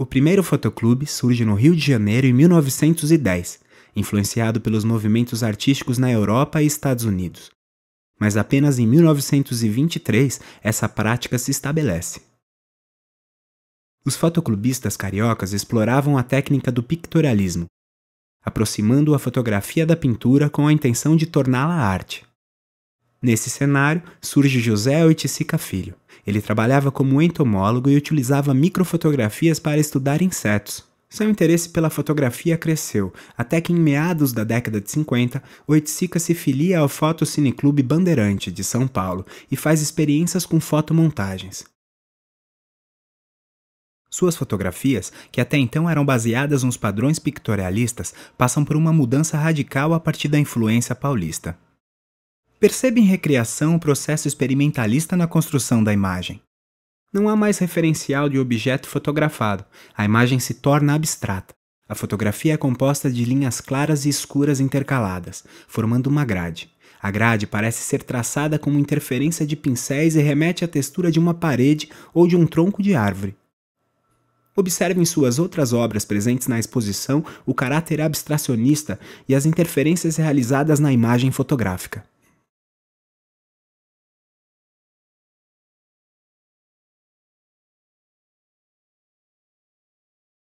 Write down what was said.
O primeiro fotoclube surge no Rio de Janeiro em 1910, influenciado pelos movimentos artísticos na Europa e Estados Unidos. Mas apenas em 1923 essa prática se estabelece. Os fotoclubistas cariocas exploravam a técnica do pictorialismo, aproximando a fotografia da pintura com a intenção de torná-la arte. Nesse cenário, surge José Oiticica Filho. Ele trabalhava como entomólogo e utilizava microfotografias para estudar insetos. Seu interesse pela fotografia cresceu, até que em meados da década de 50, Oiticica se filia ao Fotocine Bandeirante, de São Paulo, e faz experiências com fotomontagens. Suas fotografias, que até então eram baseadas nos padrões pictorialistas, passam por uma mudança radical a partir da influência paulista. Percebe em recriação o processo experimentalista na construção da imagem. Não há mais referencial de objeto fotografado, a imagem se torna abstrata. A fotografia é composta de linhas claras e escuras intercaladas, formando uma grade. A grade parece ser traçada como interferência de pincéis e remete à textura de uma parede ou de um tronco de árvore. Observe em suas outras obras presentes na exposição o caráter abstracionista e as interferências realizadas na imagem fotográfica.